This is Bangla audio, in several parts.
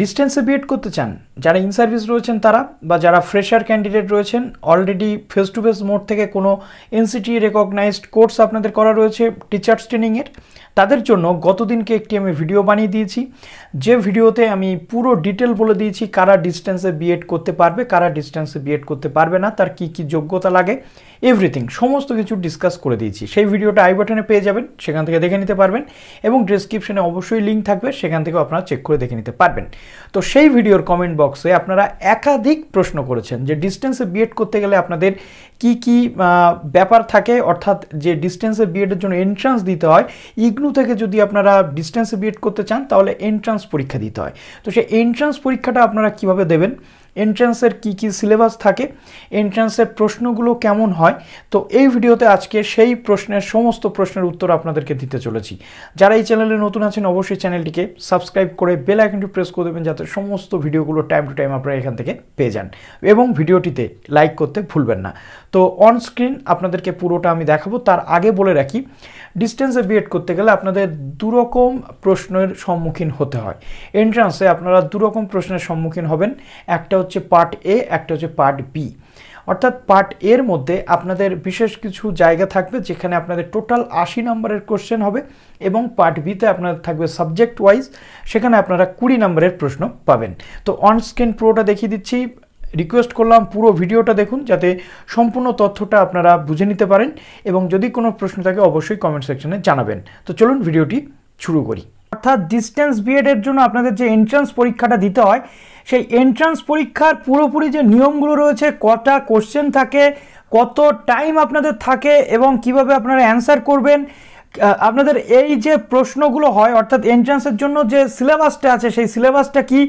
ডিস্টেন্সে বিএড করতে চান যারা ইন সার্ভিস রয়েছেন তারা বা যারা ফ্রেশার ক্যান্ডিডেট রয়েছেন already face to face mode থেকে কোনো এনসিটি রেকগনাইজড কোর্স আপনাদের করা রয়েছে টিচার্স ট্রেনিংয়ের তাদের জন্য গতদিনকে একটি আমি ভিডিও বানিয়ে দিয়েছি যে ভিডিওতে আমি পুরো ডিটেল বলে দিয়েছি কারা ডিস্টেন্সে বিএড করতে পারবে কারা ডিস্টেন্সে বিএড করতে পারবে না তার কি কি যোগ্যতা লাগে এভরিথিং সমস্ত কিছু ডিসকাস করে দিয়েছি সেই ভিডিওটা আই বাটনে পেয়ে যাবেন সেখান থেকে দেখে নিতে পারবেন এবং ডিসক্রিপশনে অবশ্যই লিঙ্ক থাকবে সেখান থেকেও আপনারা চেক করে দেখে নিতে পারবেন তো সেই ভিডিওর কমেন্ট বক্সে আপনারা একাধিক প্রশ্ন করেছেন যে ডিস্টেন্সে বিএড করতে গেলে আপনাদের কি কি ব্যাপার থাকে অর্থাৎ যে ডিস্টেন্সে বিএডের জন্য এন্ট্রান্স দিতে হয় ইগনু থেকে যদি আপনারা ডিস্টেন্সে বিএড করতে চান তাহলে এন্ট্রান্স পরীক্ষা দিতে হয় তো সেই এন্ট্রান্স পরীক্ষাটা আপনারা কিভাবে দেবেন এন্ট্রান্সের কি কি সিলেবাস থাকে এন্ট্রান্সের প্রশ্নগুলো কেমন হয় তো এই ভিডিওতে আজকে সেই প্রশ্নের সমস্ত প্রশ্নের উত্তর আপনাদেরকে দিতে চলেছি যারা এই চ্যানেলে নতুন আছেন অবশ্যই চ্যানেলটিকে সাবস্ক্রাইব করে বেল আইকনটি প্রেস করে দেবেন যাতে সমস্ত ভিডিওগুলো টাইম টু টাইম আপনারা এখান থেকে পেয়ে যান এবং ভিডিওটিতে লাইক করতে ভুলবেন না তো অন স্ক্রিন আপনাদেরকে পুরোটা আমি দেখাবো তার আগে বলে রাখি ডিস্টেন্সে বিএড করতে গেলে আপনাদের দুরকম প্রশ্নের সম্মুখীন হতে হয় এন্ট্রান্সে আপনারা দুরকম প্রশ্নের সম্মুখীন হবেন একটা হচ্ছে পার্ট এ একটা হচ্ছে পার্ট বি অর্থাৎ পার্ট এর মধ্যে আপনাদের বিশেষ কিছু জায়গা থাকবে যেখানে আপনাদের টোটাল আশি নম্বরের কোশ্চেন হবে এবং পার্ট বিতে আপনাদের থাকবে সাবজেক্ট ওয়াইজ সেখানে আপনারা কুড়ি নম্বরের প্রশ্ন পাবেন তো অন প্রোটা দেখিয়ে দিচ্ছি রিকোয়েস্ট করলাম পুরো ভিডিওটা দেখুন যাতে সম্পূর্ণ তথ্যটা আপনারা বুঝে নিতে পারেন এবং যদি কোনো প্রশ্ন থাকে অবশ্যই কমেন্ট সেকশনে জানাবেন তো চলুন ভিডিওটি শুরু করি অর্থাৎ ডিস্টেন্স বিএডের জন্য আপনাদের যে এন্ট্রান্স পরীক্ষাটা দিতে হয় সেই এন্ট্রান্স পরীক্ষার পুরোপুরি যে নিয়মগুলো রয়েছে কটা কোশ্চেন থাকে কত টাইম আপনাদের থাকে এবং কিভাবে আপনারা অ্যান্সার করবেন আপনাদের এই যে প্রশ্নগুলো হয় অর্থাৎ এন্ট্রান্সের জন্য যে সিলেবাসটা আছে সেই সিলেবাসটা কি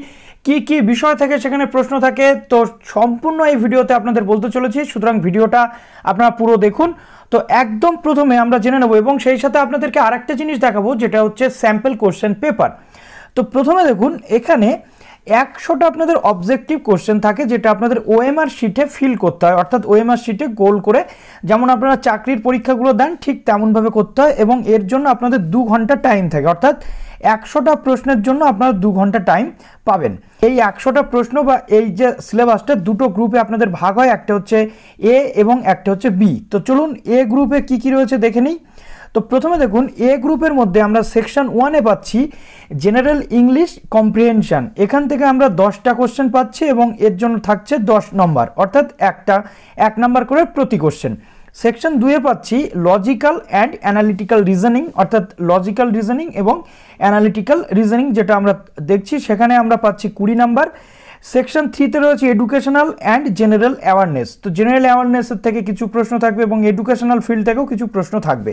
কি কি বিষয় থাকে সেখানে প্রশ্ন থাকে তো সম্পূর্ণ এই ভিডিওতে আপনাদের বলতে চলেছি সুতরাং ভিডিওটা আপনারা পুরো দেখুন তো একদম প্রথমে আমরা জেনে নেব এবং সেই সাথে আপনাদেরকে আরেকটা জিনিস দেখাবো যেটা হচ্ছে স্যাম্পল কোশ্চেন পেপার তো প্রথমে দেখুন এখানে একশোটা আপনাদের অবজেক্টিভ কোশ্চেন থাকে যেটা আপনাদের ওএমআর শিটে ফিল করতে হয় অর্থাৎ ওএমআর শিটে গোল করে যেমন আপনারা চাকরির পরীক্ষাগুলো দেন ঠিক তেমনভাবে করতে হয় এবং এর জন্য আপনাদের দু ঘন্টা টাইম থাকে অর্থাৎ একশোটা প্রশ্নের জন্য আপনারা দু ঘন্টা টাইম পাবেন এই একশোটা প্রশ্ন বা এই যে সিলেবাসটা দুটো গ্রুপে আপনাদের ভাগ হয় একটা হচ্ছে এ এবং একটা হচ্ছে বি তো চলুন এ গ্রুপে কি কি রয়েছে দেখে নিই তো প্রথমে দেখুন এ গ্রুপের মধ্যে আমরা সেকশন ওয়ানে পাচ্ছি জেনারেল ইংলিশ কম্প্রিহেনশান এখান থেকে আমরা দশটা কোশ্চেন পাচ্ছি এবং এর জন্য থাকছে দশ নম্বর অর্থাৎ একটা এক নম্বর করে প্রতি কোশ্চেন সেকশন দুয়ে পাচ্ছি লজিক্যাল অ্যান্ড অ্যানালিটিক্যাল রিজনিং অর্থাৎ লজিক্যাল রিজনিং এবং অ্যানালিটিক্যাল রিজনিং যেটা আমরা দেখছি সেখানে আমরা পাচ্ছি কুড়ি নাম্বার সেকশন থ্রিতে রয়েছে এডুকেশনাল অ্যান্ড জেনারেল অ্যাওয়ারনেস তো জেনারেল অ্যাওয়ারনেসের থেকে কিছু প্রশ্ন থাকবে এবং এডুকেশনাল ফিল্ড থেকেও কিছু প্রশ্ন থাকবে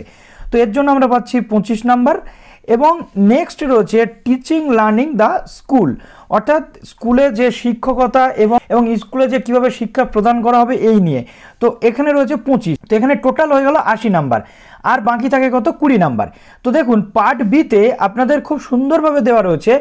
তো এর জন্য আমরা পাচ্ছি পঁচিশ নাম্বার এবং নেক্সট রয়েছে টিচিং লার্নিং দ্য স্কুল অর্থাৎ স্কুলে যে শিক্ষকতা এবং এবং স্কুলে যে কিভাবে শিক্ষা প্রদান করা হবে এই নিয়ে তো এখানে রয়েছে পঁচিশ তো এখানে টোটাল হয়ে গেল আশি নাম্বার আর বাকি থাকে কত কুড়ি নাম্বার তো দেখুন পার্ট বিতে আপনাদের খুব সুন্দরভাবে দেওয়া রয়েছে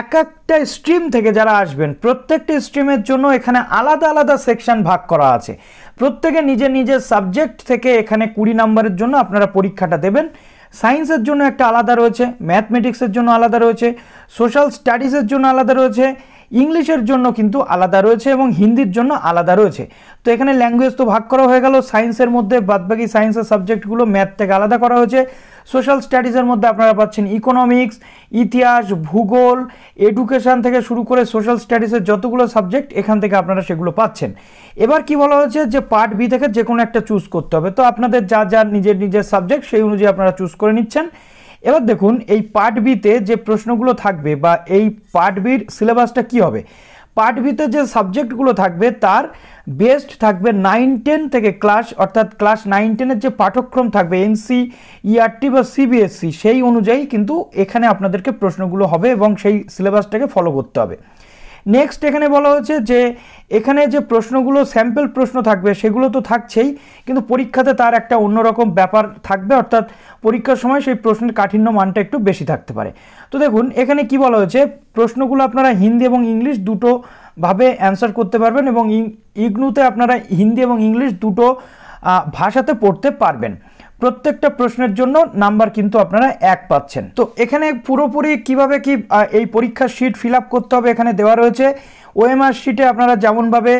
এক একটা স্ট্রিম থেকে যারা আসবেন প্রত্যেকটা স্ট্রিমের জন্য এখানে আলাদা আলাদা সেকশন ভাগ করা আছে প্রত্যেকে নিজের নিজের সাবজেক্ট থেকে এখানে কুড়ি নাম্বারের জন্য আপনারা পরীক্ষাটা দেবেন সায়েন্সের জন্য একটা আলাদা রয়েছে ম্যাথমেটিক্সের জন্য আলাদা রয়েছে সোশ্যাল স্টাডিজের জন্য আলাদা রয়েছে ইংলিশের জন্য কিন্তু আলাদা রয়েছে এবং হিন্দির জন্য আলাদা রয়েছে তো এখানে ল্যাঙ্গুয়েজ তো ভাগ করা হয়ে গেল সায়েন্সের মধ্যে বাদবাকি সায়েন্সের সাবজেক্টগুলো ম্যাথ থেকে আলাদা করা হয়েছে সোশ্যাল স্টাডিজের মধ্যে আপনারা পাচ্ছেন ইকোনমিক্স ইতিহাস ভূগোল এডুকেশান থেকে শুরু করে সোশ্যাল স্টাডিজের যতগুলো সাবজেক্ট এখান থেকে আপনারা সেগুলো পাচ্ছেন এবার কি বলা হয়েছে যে পার্ট বি থেকে যে কোনো একটা চুজ করতে হবে তো আপনাদের যা যা নিজের নিজের সাবজেক্ট সেই অনুযায়ী আপনারা চুজ করে নিচ্ছেন এবার দেখুন এই পার্ট বিতে যে প্রশ্নগুলো থাকবে বা এই পার্ট বির সিলেবাসটা কি হবে পার্ট বিতে যে সাবজেক্টগুলো থাকবে তার বেস্ট থাকবে নাইন টেন থেকে ক্লাস অর্থাৎ ক্লাস নাইন টেনের যে পাঠ্যক্রম থাকবে এনসি ইআরটি e বা সিবিএসসি e, সেই অনুযায়ী কিন্তু এখানে আপনাদেরকে প্রশ্নগুলো হবে এবং সেই সিলেবাসটাকে ফলো করতে হবে নেক্সট এখানে বলা হয়েছে যে এখানে যে প্রশ্নগুলো স্যাম্পেল প্রশ্ন থাকবে সেগুলো তো থাকছেই কিন্তু পরীক্ষাতে তার একটা অন্যরকম ব্যাপার থাকবে অর্থাৎ পরীক্ষার সময় সেই প্রশ্নের কাঠিন্য মানটা একটু বেশি থাকতে পারে তো দেখুন এখানে কি বলা হয়েছে প্রশ্নগুলো আপনারা হিন্দি এবং ইংলিশ দুটোভাবে অ্যান্সার করতে পারবেন এবং ইগনুতে আপনারা হিন্দি এবং ইংলিশ দুটো ভাষাতে পড়তে পারবেন প্রত্যেকটা প্রশ্নের জন্য নাম্বার কিন্তু আপনারা এক পাচ্ছেন তো এখানে পুরোপুরি কিভাবে কি এই পরীক্ষার শিট ফিল করতে হবে এখানে দেওয়া রয়েছে ওএমআর শিটে আপনারা যেমনভাবে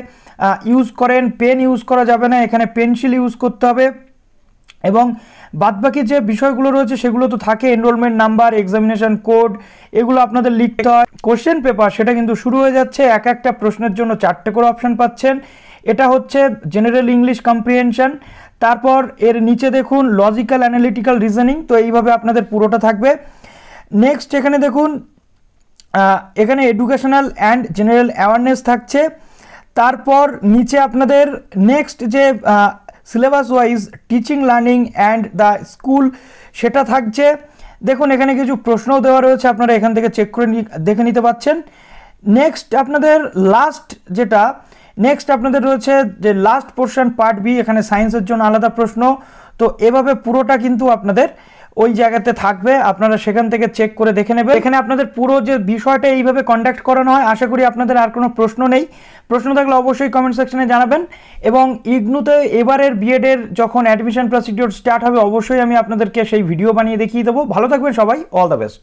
ইউজ করেন পেন ইউজ করা যাবে না এখানে পেন্সিল ইউজ করতে হবে এবং বাদবাকি যে বিষয়গুলো রয়েছে সেগুলো তো থাকে এনরোলমেন্ট নাম্বার এক্সামিনেশন কোড এগুলো আপনাদের লিখতে হয় কোশ্চেন পেপার সেটা কিন্তু শুরু হয়ে যাচ্ছে এক একটা প্রশ্নের জন্য চারটে করে অপশান পাচ্ছেন এটা হচ্ছে জেনারেল ইংলিশ কম্প্রিহেনশান তারপর এর নিচে দেখুন লজিক্যাল অ্যানালিটিক্যাল রিজনিং তো এইভাবে আপনাদের পুরোটা থাকবে নেক্সট এখানে দেখুন এখানে এডুকেশনাল অ্যান্ড জেনারেল অ্যাওয়ারনেস থাকছে তারপর নিচে আপনাদের নেক্সট যে syllabus wise teaching learning and the school সেটা থাকছে দেখুন এখানে কিছু প্রশ্নও দেওয়া রয়েছে আপনারা এখান থেকে চেক করে দেখে নিতে পাচ্ছেন নেক্সট আপনাদের লাস্ট যেটা নেক্সট আপনাদের রয়েছে যে লাস্ট পোর্শন পার্ট বি এখানে সায়েন্সের জন্য আলাদা প্রশ্ন তো এভাবে পুরোটা কিন্তু আপনাদের ওই জায়গাতে থাকবে আপনারা সেখান থেকে চেক করে দেখে নেবেন এখানে আপনাদের পুরো যে বিষয়টা এইভাবে কন্ডাক্ট করানো হয় আশা করি আপনাদের আর কোনো প্রশ্ন নেই প্রশ্ন থাকলে অবশ্যই কমেন্ট সেকশনে জানাবেন এবং ইগনুতে এবারের বিএডের যখন অ্যাডমিশন প্রসিডিওর স্টার্ট হবে অবশ্যই আমি আপনাদেরকে সেই ভিডিও বানিয়ে দেখিয়ে দেবো ভালো থাকবেন সবাই অল দ্য বেস্ট